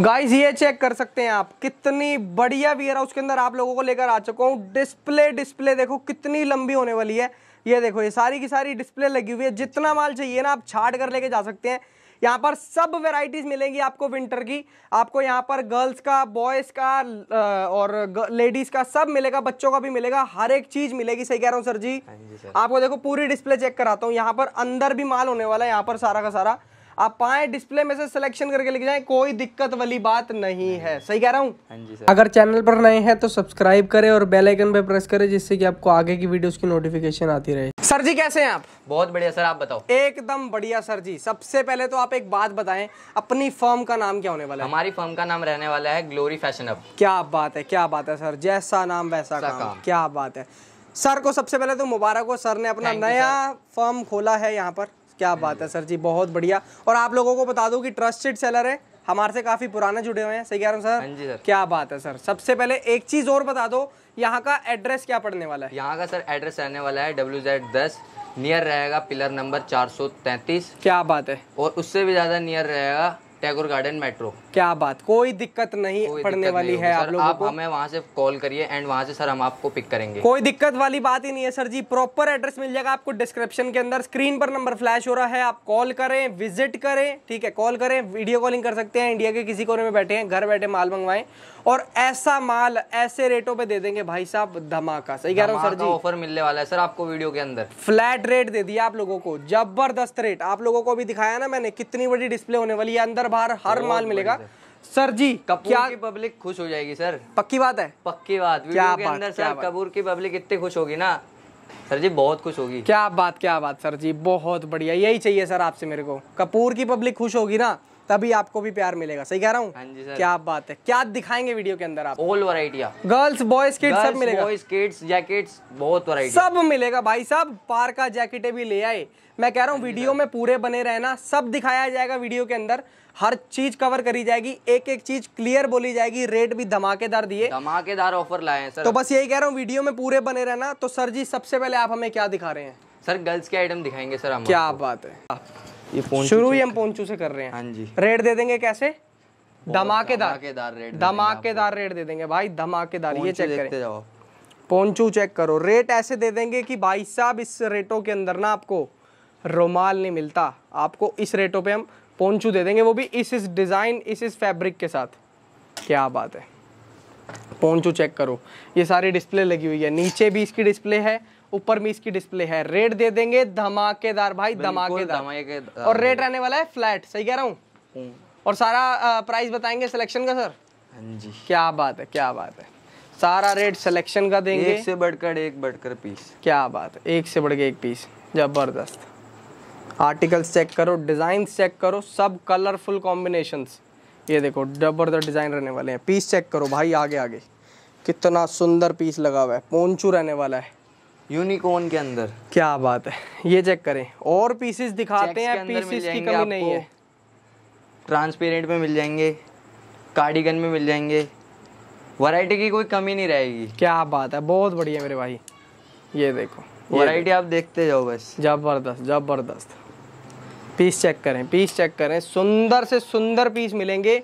Guys ये check कर सकते हैं आप कितनी बढ़िया वियर हाउस के अंदर आप लोगों को लेकर आ चुका हूँ डिस्प्ले डिस्प्ले देखो कितनी लंबी होने वाली है ये देखो ये सारी की सारी डिस्प्ले लगी हुई है जितना माल चाहिए ना आप छाट कर लेके जा सकते हैं यहाँ पर सब वेराइटीज़ मिलेंगी आपको विंटर की आपको यहाँ पर गर्ल्स का बॉयज़ का और लेडीज़ का सब मिलेगा बच्चों का भी मिलेगा हर एक चीज़ मिलेगी सही कह रहा हूँ सर जी, हाँ आपको देखो पूरी डिस्प्ले चेक कराता हूँ यहाँ पर अंदर भी माल होने वाला है यहाँ पर सारा का सारा आप पाए डिस्प्ले में से सिलेक्शन करके लेके जाए कोई दिक्कत वाली बात नहीं है सही कह रहा हूँ हाँ अगर चैनल पर नए हैं तो सब्सक्राइब करें और बेलाइकन पर पे प्रेस करें जिससे कि आपको आगे की वीडियो की नोटिफिकेशन आती रहे सर जी कैसे हैं आप बहुत बढ़िया सर आप बताओ एकदम बढ़िया सर जी सबसे पहले तो आप एक बात बताएं अपनी फर्म का नाम क्या होने वाला है हमारी फर्म का नाम रहने वाला है ग्लोरी फैशन अब क्या बात है क्या बात है सर जैसा नाम वैसा काम क्या बात है सर को सबसे पहले तो मुबारक हो सर ने अपना नया फर्म खोला है यहाँ पर क्या बात है सर जी बहुत बढ़िया और आप लोगों को बता दूं कि ट्रस्टेड सेलर है हमारे से काफ़ी पुराने जुड़े हुए हैं सही कह रहे हैं सर हाँ जी सर क्या बात है सर सबसे पहले एक चीज़ और बता दो यहाँ का एड्रेस क्या पड़ने वाला है यहाँ का सर एड्रेस रहने वाला है डब्ल्यू जेड दस नियर रहेगा पिलर नंबर चार सौ तैतीस क्या बात है और उससे भी ज़्यादा नियर रहेगा टैगोर गार्डन मेट्रो क्या बात कोई दिक्कत नहीं कोई पड़ने दिक्कत वाली नहीं है आप लोगों आप को हमें वहाँ से कॉल करिए एंड वहाँ से सर हम आपको पिक करेंगे कोई दिक्कत वाली बात ही नहीं है सर जी प्रॉपर एड्रेस मिल जाएगा आपको डिस्क्रिप्शन के अंदर स्क्रीन पर नंबर फ्लैश हो रहा है आप कॉल करें विजिट करें ठीक है कॉल करें वीडियो कॉलिंग कर सकते हैं इंडिया के किसी कोने में बैठे हैं घर बैठे माल मंगवाएं और ऐसा माल ऐसे रेटों पे दे देंगे भाई साहब धमाका सही कह रहा हूँ सर जी ऑफर मिलने वाला है सर आपको वीडियो के अंदर फ्लैट रेट दे दिया आप लोगों को जबरदस्त रेट आप लोगों को भी दिखाया ना मैंने कितनी बड़ी डिस्प्ले होने वाली है अंदर हर हर माल मिलेगा सर जी कपूर क्या की पब्लिक खुश हो जाएगी सर पक्की बात है पक्की बात वीडियो के अंदर सर कपूर की पब्लिक इतनी खुश होगी ना सर जी बहुत खुश होगी क्या बात क्या बात सर जी बहुत बढ़िया यही चाहिए सर आपसे मेरे को कपूर की पब्लिक खुश होगी ना तभी आपको भी प्यार मिलेगा सही कह रहा हूँ हाँ क्या बात है क्या दिखाएंगे वीडियो के अंदर आप ऑल वराइटिया गर्ल्स बॉयज किड्स सब मिलेगा बॉयज किड्स जैकेट्स बहुत वराइटी सब मिलेगा भाई साहब पार का जैकेटे भी ले आए मैं कह रहा हूँ हाँ वीडियो में पूरे बने रहना सब दिखाया जाएगा वीडियो के अंदर हर चीज कवर करी जाएगी एक एक चीज क्लियर बोली जाएगी रेट भी धमाकेदार दिए धमाकेदार ऑफर लाए हैं सर तो बस यही कह रहा हूँ वीडियो में पूरे बने रहना तो सर जी सबसे पहले आप हमें क्या दिखा रहे हैं सर गर्ल्स के आइटम दिखाएंगे सर हम क्या बात है ये शुरू ही हम पोंचू से कर रहे हैं हाँ जी रेट दे देंगे कैसे धमाकेदार रेट धमाकेदार रेट दे देंगे भाई धमाकेदार ये चेक करते जाओ पोंचू चेक करो रेट ऐसे दे देंगे कि भाई साहब इस रेटों के अंदर ना आपको रोमाल नहीं मिलता आपको इस रेटों पे हम पोंचू दे देंगे वो भी इस इस डिज़ाइन इस इस फैब्रिक के साथ क्या बात है पोंचो चेक करो ये सारी डिस्प्ले लगी हुई है नीचे भी इसकी डिस्प्ले है ऊपर में इसकी डिस्प्ले है रेट दे देंगे धमाकेदार भाई धमाकेदार और रेट रहने वाला है फ्लैट सही कह रहा हूँ और सारा प्राइस बताएंगे सिलेक्शन का सर हाँ जी क्या बात है क्या बात है सारा रेट सिलेक्शन का देंगे एक से बढ़कर एक बढ़कर पीस क्या बात है एक से बढ़ एक पीस जबरदस्त आर्टिकल्स चेक करो डिजाइन चेक करो सब कलरफुल कॉम्बिनेशंस ये देखो जबरदस्त डिज़ाइन रहने वाले हैं पीस चेक करो भाई आगे आगे कितना सुंदर पीस लगा हुआ है पोंचू रहने वाला है यूनिकॉर्न के अंदर क्या बात है ये चेक करें और पीसेस दिखाते हैं पीसेस की कमी नहीं है ट्रांसपेरेंट में मिल जाएंगे कार्डिगन में मिल जाएंगे वैरायटी की कोई कमी नहीं रहेगी क्या बात है बहुत बढ़िया मेरे भाई ये देखो वैरायटी आप देखते जाओ बस जबरदस्त जबरदस्त पीस चेक करें पीस चेक करें सुंदर से सुंदर पीस मिलेंगे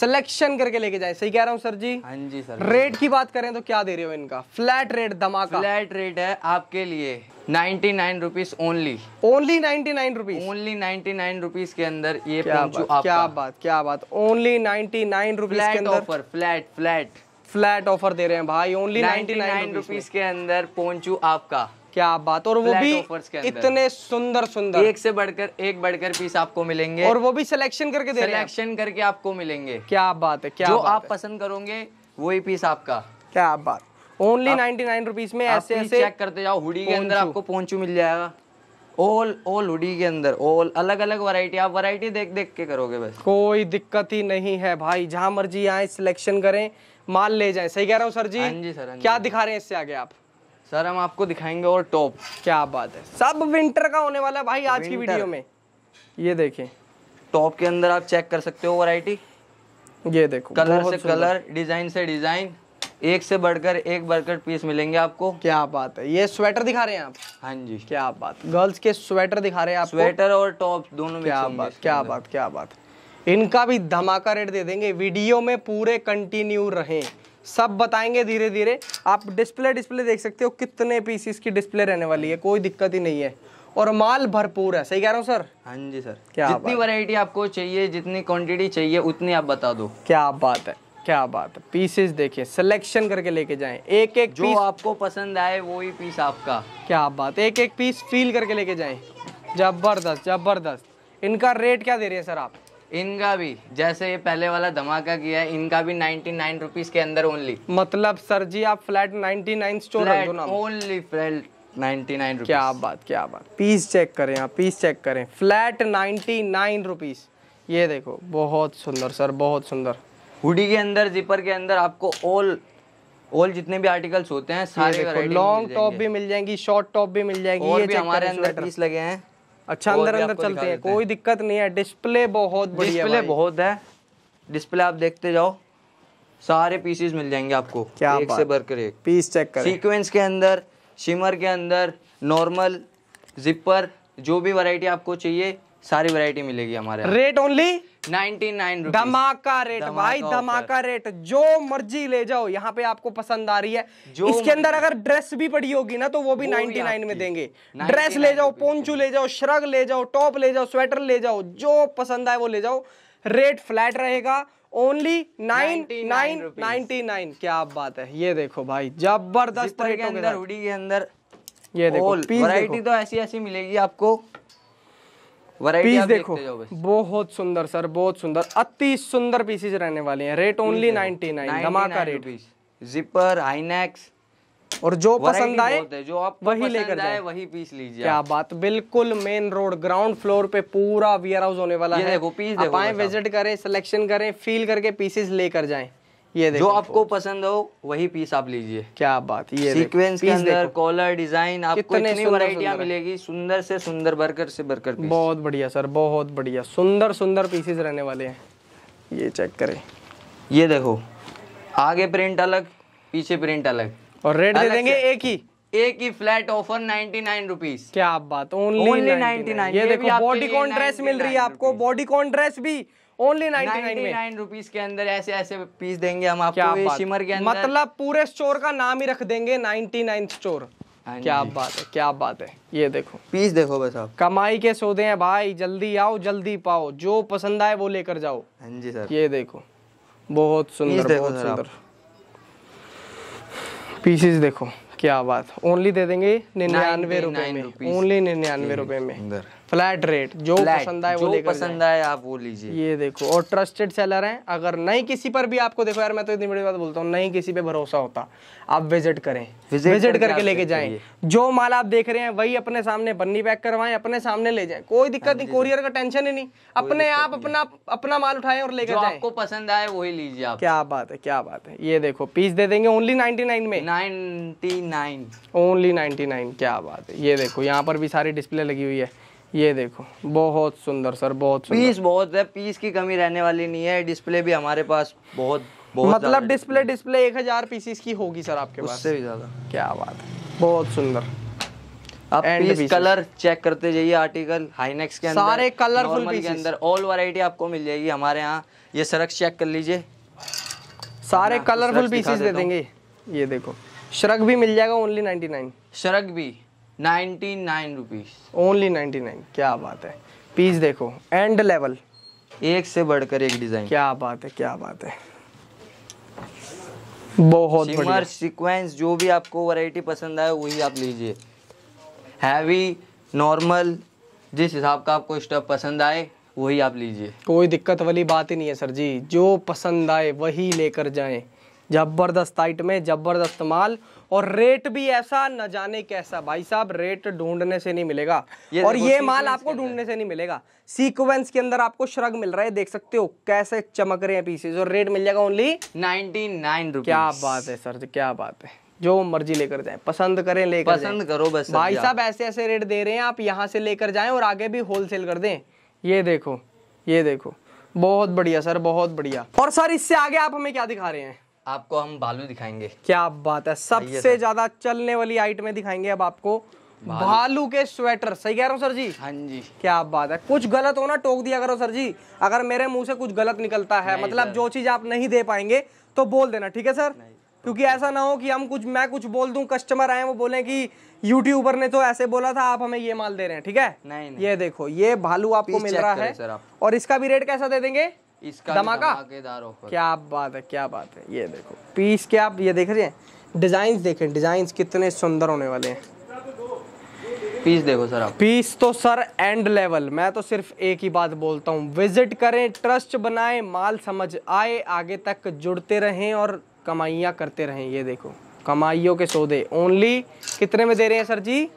सिलेक्शन करके लेके जाए सही कह रहा हूँ सर जी हाँ जी सर रेट की बात करें तो क्या दे रहे हो इनका फ्लैट रेट धमाका फ्लैट रेट है आपके लिए ninety nine rupees only only ninety nine rupees only ninety nine rupees के अंदर ये क्या बात क्या बात क्या बात only ninety nine rupees flat offer flat flat flat offer दे रहे हैं भाई ओनली नाइन्टी नाइन रुपीज के अंदर पहुंचू आपका क्या बात और वो भी इतने सुंदर सुंदर एक से बढ़कर एक बढ़कर पीस आपको मिलेंगे और वो भी सिलेक्शन करके दे सिलेक्शन करके आपको मिलेंगे क्या बात है क्या जो आप पसंद करोगे वही पीस आपका क्या बात ओनली नाइनटी नाइन रुपीज में ऐसे ऐसे चेक करते जाओ हुडी के अंदर आपको पोंचू मिल जाएगा ऑल ऑल हुडी के अंदर ऑल अलग अलग वैरायटी आप वैरायटी देख देख के करोगे बस कोई दिक्कत ही नहीं है भाई जहाँ मर्जी आए सिलेक्शन करें माल ले जाए सही कह रहा हूँ सर जी, हाँ जी सर हाँ क्या हाँ दिखा रहे हैं इससे आगे आप सर हम आपको दिखाएंगे और टॉप क्या बात है सब विंटर का होने वाला है भाई आज की वीडियो में ये देखें टॉप के अंदर आप चेक कर सकते हो वैरायटी ये देखो कलर से कलर डिजाइन से डिजाइन एक से बढ़कर एक बढ़कर पीस मिलेंगे आपको क्या बात है ये स्वेटर दिखा रहे हैं आप हाँ जी क्या बात गर्ल्स के स्वेटर दिखा रहे हैं आप स्वेटर और टॉप दोनों क्या बात क्या बात क्या बात इनका भी धमाका रेट दे देंगे वीडियो में पूरे कंटिन्यू रहें सब बताएंगे धीरे धीरे आप डिस्प्ले डिस्प्ले देख सकते हो कितने पीसीस की डिस्प्ले रहने वाली है कोई दिक्कत ही नहीं है और माल भरपूर है सही कह रहा हूँ सर हाँ जी सर क्या जितनी वैरायटी आपको चाहिए जितनी क्वांटिटी चाहिए उतनी आप बता दो क्या बात है क्या बात है पीसेस देखिए सिलेक्शन करके लेके जाएं एक एक जो आपको पसंद आए वो ही पीस आपका क्या बात एक एक पीस फील करके लेके जाएं जबरदस्त जबरदस्त इनका रेट क्या दे रहे हैं सर आप इनका भी जैसे ये पहले वाला धमाका किया है इनका भी नाइनटी नाइन रुपीज के अंदर ओनली मतलब सर जी आप flat ninety nine store only flat nine rupees क्या बात क्या बात पीस चेक करें आप पीस चेक करें फ्लैट नाइन रुपीज ये देखो बहुत सुंदर सर बहुत सुंदर हुडी के अंदर जिपर के अंदर आपको ऑल ऑल जितने भी आर्टिकल्स होते हैं सारे लॉन्ग टॉप भी मिल जाएंगी शॉर्ट टॉप भी मिल जाएगी ये हमारे अंदर पीस लगे हैं अच्छा अंदर अंदर चलते हैं कोई दिक्कत नहीं है डिस्प्ले बहुत बढ़िया डिस्प्ले बहुत है डिस्प्ले आप देखते जाओ सारे पीसेस मिल जाएंगे आपको क्या एक से बढ़कर एक पीस चेक कर सीक्वेंस के अंदर शिमर के अंदर नॉर्मल जिपर जो भी वैरायटी आपको चाहिए सारी वैरायटी मिलेगी हमारे रेट ओनली नाइनटी नाइन धमाका रेट भाई धमाका रेट जो मर्जी ले जाओ यहाँ पे आपको पसंद आ रही है जो इसके अंदर अगर ड्रेस भी पड़ी होगी ना तो वो भी नाइनटी नाइन में देंगे ड्रेस ले जाओ पोंचू ले जाओ श्रग ले जाओ टॉप ले जाओ स्वेटर ले जाओ जो पसंद आए वो ले जाओ रेट फ्लैट रहेगा only nine nine ninety nine क्या बात है ये देखो भाई जबरदस्त के अंदर हुडी के अंदर ये देखो वैरायटी तो ऐसी ऐसी मिलेगी आपको पीस देखो बहुत सुंदर सर बहुत सुंदर अति सुंदर पीसेज रहने वाले हैं रेट ओनली नाइनटी नाइन धमाका रेट पीस जिपर आईनेक्स और जो पसंद आए जो आप वही लेकर जाए वही पीस लीजिए क्या बात बिल्कुल मेन रोड ग्राउंड फ्लोर पे पूरा वियर हाउस होने वाला है देखो पीस देखो आप विजिट करें सिलेक्शन करें फील करके पीसेस लेकर जाएं ये जो आपको पसंद हो वही पीस आप लीजिए क्या बात ये सीक्वेंस के अंदर कॉलर डिजाइन आपको इतनी वरायटियाँ मिलेगी सुंदर से सुंदर बरकर से बरकर बहुत बढ़िया सर बहुत बढ़िया सुंदर सुंदर पीसेस रहने वाले हैं ये चेक करें ये देखो आगे प्रिंट अलग पीछे प्रिंट अलग और रेट दे देंगे एक ही एक ही flat offer ninety nine rupees क्या बात ओनली नाइनटी नाइन ये देखो बॉडी कॉन ड्रेस मिल रही है आपको बॉडी कॉन ड्रेस भी ओनली नाइनटी नाइन रुपीज के अंदर ऐसे ऐसे पीस देंगे हम आपको ये शिमर के अंदर मतलब पूरे स्टोर का नाम ही रख देंगे नाइनटी नाइन स्टोर क्या बात है क्या बात है ये देखो पीस देखो बस आप कमाई के सौदे हैं भाई जल्दी आओ जल्दी पाओ जो पसंद आए वो लेकर जाओ हाँ जी सर ये देखो बहुत सुंदर बहुत सुंदर पीसेस देखो क्या बात ओनली दे देंगे निन्यानवे रुपए में ओनली निन्यानवे रुपए में फ्लैट रेट जो पसंद आए वो लेकर पसंद आए आप वो लीजिए ये देखो और ट्रस्टेड सेलर हैं अगर नहीं किसी पर भी आपको देखो यार मैं तो इतनी बड़ी बात बोलता हूँ नहीं किसी पे भरोसा होता आप विजिट करें विजिट, विजिट करके लेके जाएं जो माल आप देख रहे हैं वही अपने सामने बन्नी पैक करवाए अपने सामने ले जाए कोई दिक्कत हाँ नहीं कोरियर का टेंशन ही नहीं अपने आप अपना अपना माल उठाए और लेकर जाए आपको पसंद आए वही लीजिए आप क्या बात है क्या बात है ये देखो पीस दे देंगे ओनली नाइनटी में ninety nine only ninety nine क्या बात है ये देखो यहाँ पर भी सारी डिस्प्ले लगी हुई है ये देखो बहुत सुंदर सर बहुत सुंदर। पीस बहुत है पीस की कमी रहने वाली नहीं है डिस्प्ले भी हमारे पास बहुत बहुत मतलब डिस्प्ले डिस्प्ले एक हजार पीसिस की होगी सर आपके पास उससे भी ज्यादा क्या बात है बहुत सुंदर आप पीस कलर चेक करते जाइए आर्टिकल हाईनेक्स के अंदर सारे कलरफुल के अंदर ऑल वैरायटी आपको मिल जाएगी हमारे यहाँ ये सरक चेक कर लीजिए सारे कलरफुल पीसेस दे देंगे ये देखो शरक भी मिल जाएगा ओनली नाइन्टी नाइन शरक भी ninety nine rupees only ninety nine क्या बात है पीस देखो एंड लेवल एक से बढ़कर एक डिज़ाइन क्या बात है क्या बात है बहुत बढ़िया सीक्वेंस जो भी आपको वैरायटी पसंद आए वही आप लीजिए हैवी नॉर्मल जिस हिसाब का आपको स्टफ पसंद आए वही आप लीजिए कोई दिक्कत वाली बात ही नहीं है सर जी जो पसंद आए वही लेकर जाएं जबरदस्त हाइट में जबरदस्त माल और रेट भी ऐसा न जाने कैसा भाई साहब रेट ढूंढने से नहीं मिलेगा ये और ये माल आपको ढूंढने से नहीं मिलेगा सीक्वेंस के अंदर आपको श्रग मिल रहा है देख सकते हो कैसे चमक रहे हैं पीसेज और रेट मिल जाएगा ओनली नाइनटी नाइन क्या बात है सर क्या बात है जो मर्जी लेकर जाए पसंद करें लेकर पसंद करो बस भाई साहब ऐसे ऐसे रेट दे रहे हैं आप यहाँ से लेकर जाए और आगे भी होलसेल कर दें ये देखो ये देखो बहुत बढ़िया सर बहुत बढ़िया और सर इससे आगे आप हमें क्या दिखा रहे हैं आपको हम भालू दिखाएंगे क्या बात है सबसे ज्यादा चलने वाली आइटमें दिखाएंगे अब आपको भालू।, भालू के स्वेटर सही कह रहा हूँ सर जी हाँ जी क्या बात है कुछ गलत हो ना टोक दिया करो सर जी अगर मेरे मुंह से कुछ गलत निकलता है मतलब जो चीज आप नहीं दे पाएंगे तो बोल देना ठीक है सर क्योंकि ऐसा ना हो कि हम कुछ मैं कुछ बोल दूं कस्टमर आए वो बोले कि यूट्यूबर ने तो ऐसे बोला था आप हमें ये माल दे रहे हैं ठीक है नहीं, नहीं। ये देखो ये भालू आपको मिल रहा है और इसका भी रेट कैसा दे देंगे इसका धमाका क्या बात है क्या बात है ये देखो पीस के आप ये देख रहे हैं डिजाइन देखें डिजाइन कितने सुंदर होने वाले हैं पीस देखो सर आप पीस तो सर एंड लेवल मैं तो सिर्फ एक ही बात बोलता हूँ विजिट करें ट्रस्ट बनाएं माल समझ आए आगे तक जुड़ते रहें और कमाइयाँ करते रहें ये देखो कमाइयों के सौदे ओनली कितने में दे रहे हैं sir ji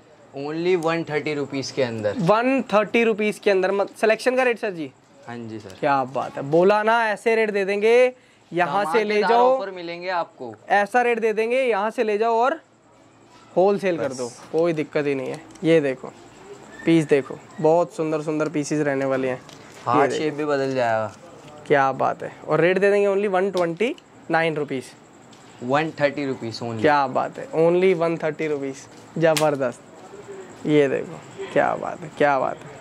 only one thirty rupees के अंदर वन थर्टी रुपीज़ के अंदर सिलेक्शन का रेट सर जी हाँ जी सर क्या बात है बोला ना ऐसे रेट दे देंगे यहाँ से ले जाओ ऑफर मिलेंगे आपको ऐसा रेट दे देंगे यहाँ से ले जाओ और होल सेल कर दो कोई दिक्कत ही नहीं है ये देखो पीस देखो बहुत सुंदर सुंदर पीसीज रहने वाले हैं हार्ट शेप भी बदल जाएगा क्या बात है और रेट दे देंगे only one twenty nine rupees one thirty rupees only क्या बात है ओनली वन थर्टी रुपीज़ ज़बरदस्त ये देखो क्या बात है क्या बात है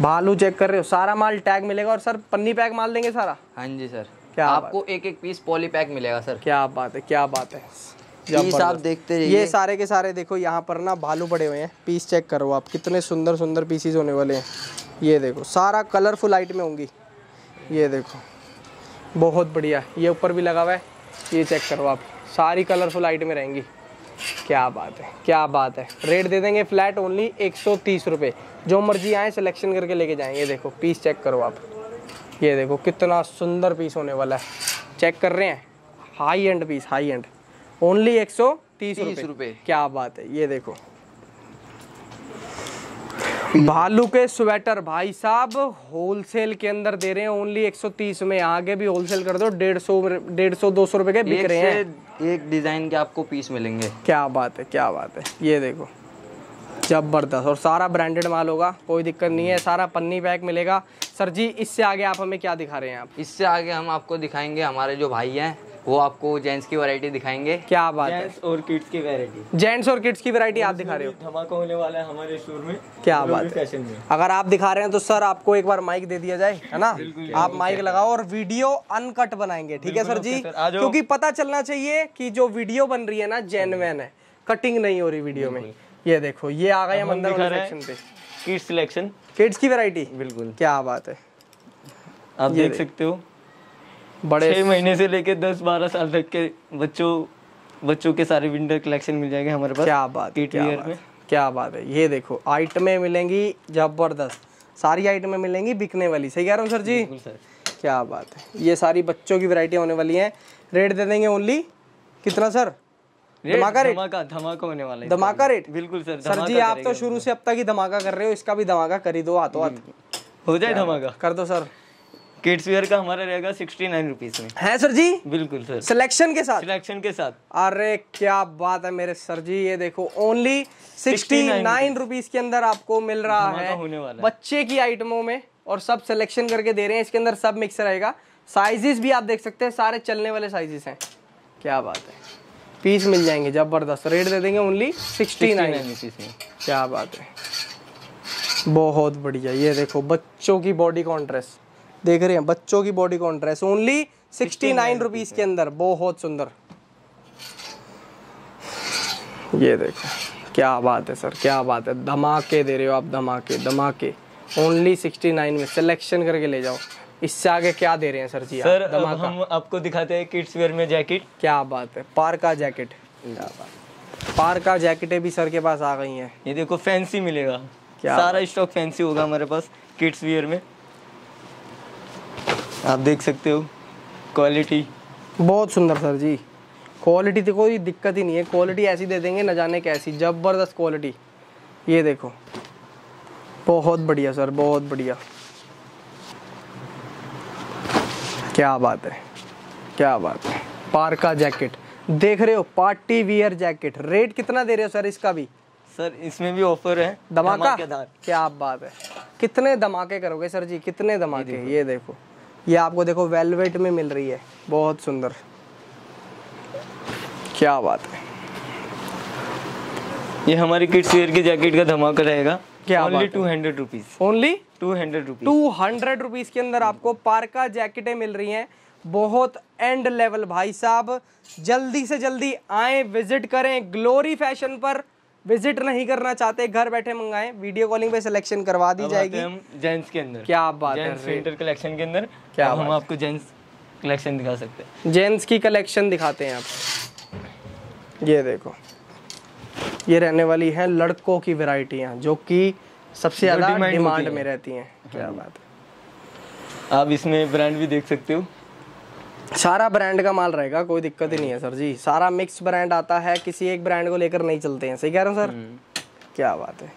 भालू चेक कर रहे हो सारा माल टैग मिलेगा और सर पन्नी पैक माल देंगे सारा हाँ जी सर क्या आपको एक एक पीस पॉली पैक मिलेगा सर क्या बात है क्या बात है पीस आप देखते ये सारे के सारे देखो यहाँ पर ना भालू पड़े हुए हैं पीस चेक करो आप कितने सुंदर सुंदर पीसीज होने वाले हैं ये देखो सारा कलरफुल लाइट में होंगी ये देखो बहुत बढ़िया ये ऊपर भी लगा हुआ है ये चेक करो आप सारी कलरफुल लाइट में रहेंगी क्या बात है क्या बात है रेट दे देंगे फ्लैट ओनली एक सौ तीस जो मर्जी आए सिलेक्शन करके लेके जाएं ये देखो पीस चेक करो आप ये देखो कितना सुंदर पीस होने वाला है चेक कर रहे हैं high end piece high end only एक सौ तीस रुपये क्या बात है ये देखो भालू के स्वेटर भाई साहब होलसेल के अंदर दे रहे हैं ओनली 130 में आगे भी होलसेल कर दो डेढ़ सौ डेढ़ सौ दो सौ रुपए के बिक रहे हैं एक डिजाइन के आपको पीस मिलेंगे क्या बात है क्या बात है ये देखो जबरदस्त और सारा ब्रांडेड माल होगा कोई दिक्कत नहीं है सारा पन्नी पैक मिलेगा सर जी इससे आगे आप हमें क्या दिखा रहे हैं आप इससे आगे हम आपको दिखाएंगे हमारे जो भाई हैं वो आपको जेंट्स की वैरायटी दिखाएंगे क्या बात है जेंट्स और किड्स की वैरायटी जेंट्स और किड्स की वैरायटी आप दिखा रहे हो धमाका होने वाला है हमारे स्टोर में क्या बात है अगर आप दिखा रहे हैं तो सर आपको एक बार माइक दे दिया जाए है ना आप माइक लगाओ और वीडियो अनकट बनाएंगे ठीक है सर जी क्योंकि पता चलना चाहिए की जो वीडियो बन रही है ना जेनवेन है कटिंग नहीं हो रही वीडियो में ये देखो ये आ गए मंदिर किड्स सिलेक्शन किड्स की वेरायटी बिल्कुल क्या बात है आप देख सकते हो बड़े छह महीने से लेके दस बारह साल तक के बच्चों बच्चों के सारे विंटर कलेक्शन मिल जाएंगे हमारे पास क्या बात क्या बात, में क्या बात है ये देखो आइटमें मिलेंगी जबरदस्त सारी आइटमें मिलेंगी बिकने वाली सही कह रहा हूँ सर जी सर क्या बात है ये सारी बच्चों की वैरायटी होने वाली है रेट दे देंगे ओनली कितना सर धमाका रेट धमाका धमाका होने वाला है धमाका रेट बिल्कुल सर सर जी आप तो शुरू से अब तक ही धमाका कर रहे हो इसका भी धमाका कर ही दो हाथों हाथ हो जाए धमाका कर दो सर किड्स वेयर का हमारा रहेगा सिक्सटी नाइन रुपीज में है सर जी बिल्कुल सर सिलेक्शन के साथ सिलेक्शन के साथ अरे क्या बात है मेरे सर जी ये देखो ओनली सिक्सटी नाइन रुपीज के अंदर आपको मिल रहा है होने वाला बच्चे की आइटमों में और सब सिलेक्शन करके दे रहे हैं इसके अंदर सब मिक्स रहेगा साइजेस भी आप देख सकते हैं सारे चलने वाले साइजेस हैं क्या बात है पीस मिल जाएंगे जबरदस्त रेट दे देंगे ओनली सिक्सटी नाइन क्या बात है बहुत बढ़िया ये देखो बच्चों की बॉडी कॉन्ट्रेस्ट देख रहे हैं बच्चों की bodycon dress only sixty nine rupees के अंदर बहुत सुंदर ये देखो क्या बात है सर क्या बात है धमाके दे रहे हो आप धमाके धमाके ओनली सिक्सटी नाइन में सिलेक्शन करके ले जाओ इससे आगे क्या दे रहे हैं सर जी सर आप, हम आपको दिखाते हैं किड्स वेयर में जैकेट क्या बात है पार्का जैकेट क्या बात पार्का जैकेटें भी सर के पास आ गई हैं ये देखो फैंसी मिलेगा क्या सारा स्टॉक फैंसी होगा हमारे पास किड्स वेयर में आप देख सकते हो क्वालिटी बहुत सुंदर सर जी क्वालिटी तो कोई दिक्कत ही नहीं है क्वालिटी ऐसी दे देंगे न जाने कैसी ज़बरदस्त क्वालिटी ये देखो बहुत बढ़िया सर बहुत बढ़िया क्या बात है क्या बात है पार्का जैकेट देख रहे हो पार्टी वियर जैकेट रेट कितना दे रहे हो सर इसका भी सर इसमें भी ऑफर है धमाका क्या बात है कितने धमाके करोगे सर जी कितने धमाके ये देखो, ये देखो। ये आपको देखो वेलवेट में मिल रही है बहुत सुंदर क्या बात है ये हमारी किड्स वेयर की जैकेट का धमाका रहेगा क्या only two hundred rupees only two hundred rupees two hundred rupees के अंदर आपको पार्का जैकेटें मिल रही हैं बहुत एंड लेवल भाई साहब जल्दी से जल्दी आए विजिट करें ग्लोरी फैशन पर विजिट नहीं करना चाहते घर बैठे मंगाएं वीडियो कॉलिंग पे सिलेक्शन करवा दी जाएगी हम जेंट्स के अंदर क्या बात है विंटर कलेक्शन के अंदर क्या हम आपको जेंट्स कलेक्शन दिखा सकते हैं जेंट्स की कलेक्शन दिखाते हैं आप ये देखो ये रहने वाली है लड़कों की वेराइटियाँ जो कि सबसे ज़्यादा डिमांड में रहती हैं क्या हाँ। बात है आप इसमें ब्रांड भी देख सकते हो सारा ब्रांड का माल रहेगा कोई दिक्कत ही नहीं है सर जी सारा मिक्स ब्रांड आता है किसी एक ब्रांड को लेकर नहीं चलते हैं सही कह रहे हैं सर हम्म। क्या बात है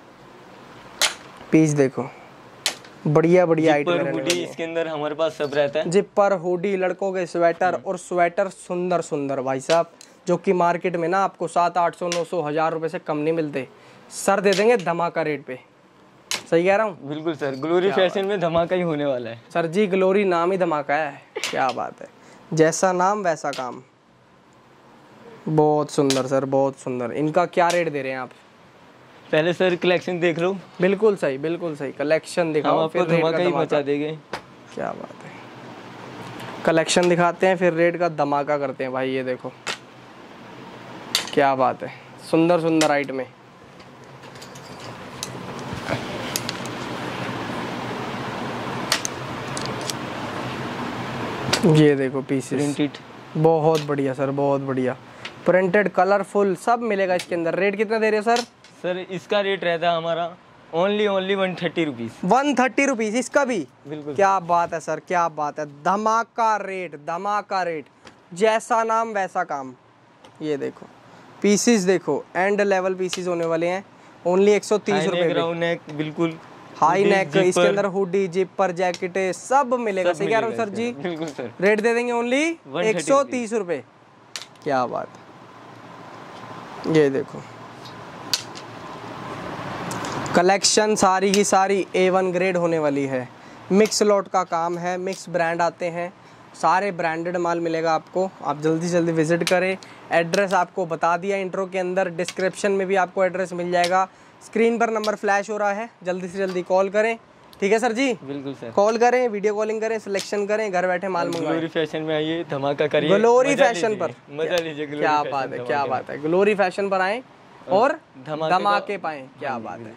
पीस देखो बढ़िया बढ़िया आइटम इसके अंदर हमारे पास सब रहता है जिपर हुडी लड़कों के स्वेटर हम्म। और स्वेटर सुंदर सुंदर भाई साहब जो कि मार्केट में ना आपको सात आठ सौ नौ सौ हज़ार रुपए से कम नहीं मिलते सर दे देंगे धमाका रेट पे सही कह रहा हूँ बिल्कुल सर ग्लोरी फैशन में धमाका ही होने वाला है सर जी ग्लोरी नाम ही धमाका है क्या बात है जैसा नाम वैसा काम बहुत सुंदर सर बहुत सुंदर इनका क्या रेट दे रहे हैं आप पहले सर कलेक्शन देख लो बिल्कुल सही बिल्कुल सही कलेक्शन दिखाओ फिर धमाका ही मचा देंगे क्या बात है कलेक्शन दिखाते हैं फिर रेट का धमाका करते हैं भाई ये देखो क्या बात है सुंदर सुंदर आइट में ये देखो पीसेस प्रिंटेड बहुत बढ़िया सर बहुत बढ़िया प्रिंटेड कलरफुल सब मिलेगा इसके अंदर रेट कितना दे रहे हो सर सर इसका रेट रहता है हमारा only only one thirty rupees one thirty rupees इसका भी बिल्कुल क्या बात है सर क्या बात है धमाका रेट धमाका रेट जैसा नाम वैसा काम ये देखो पीसेस देखो एंड लेवल पीसेस होने वाले हैं ओनली एक सौ तीस रुपये बिल्कुल हाई नेक इसके अंदर हुडी जिपर जैकेट सब मिलेगा सही कह रहा हूँ सर जी बिल्कुल सर रेट दे देंगे ओनली एक सौ तीस रुपये क्या बात ये देखो कलेक्शन सारी की सारी ए वन ग्रेड होने वाली है मिक्स लॉट का काम है मिक्स ब्रांड आते हैं सारे ब्रांडेड माल मिलेगा आपको आप जल्दी जल्दी विज़िट करें एड्रेस आपको बता दिया इंट्रो के अंदर डिस्क्रिप्शन में भी आपको एड्रेस मिल जाएगा स्क्रीन पर नंबर फ्लैश हो रहा है जल्दी से जल्दी कॉल करें ठीक है सर जी बिल्कुल सर कॉल करें वीडियो कॉलिंग करें सिलेक्शन करें घर बैठे माल ग्लोरी फैशन में आइए धमाका करिए ग्लोरी फैशन पर मजा लीजिए क्या बात है क्या बात है ग्लोरी फैशन पर आए और धमाके पाए क्या हाँ बात है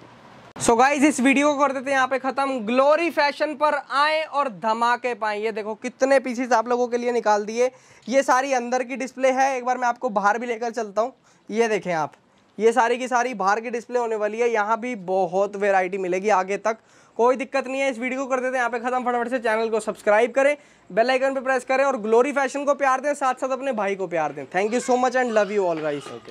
सो so गाइज इस वीडियो को कर देते हैं यहाँ पे खत्म ग्लोरी फैशन पर आए और धमाके पाए ये देखो कितने पीसेस आप लोगों के लिए निकाल दिए ये सारी अंदर की डिस्प्ले है एक बार मैं आपको बाहर भी लेकर चलता हूँ ये देखें आप ये सारी की सारी बाहर की डिस्प्ले होने वाली है यहाँ भी बहुत वेराइटी मिलेगी आगे तक कोई दिक्कत नहीं है इस वीडियो को कर देते हैं यहाँ पे खत्म फटाफट से चैनल को सब्सक्राइब करें बेल आइकन पे प्रेस करें और ग्लोरी फैशन को प्यार दें साथ साथ अपने भाई को प्यार दें thank you so much and love you all okay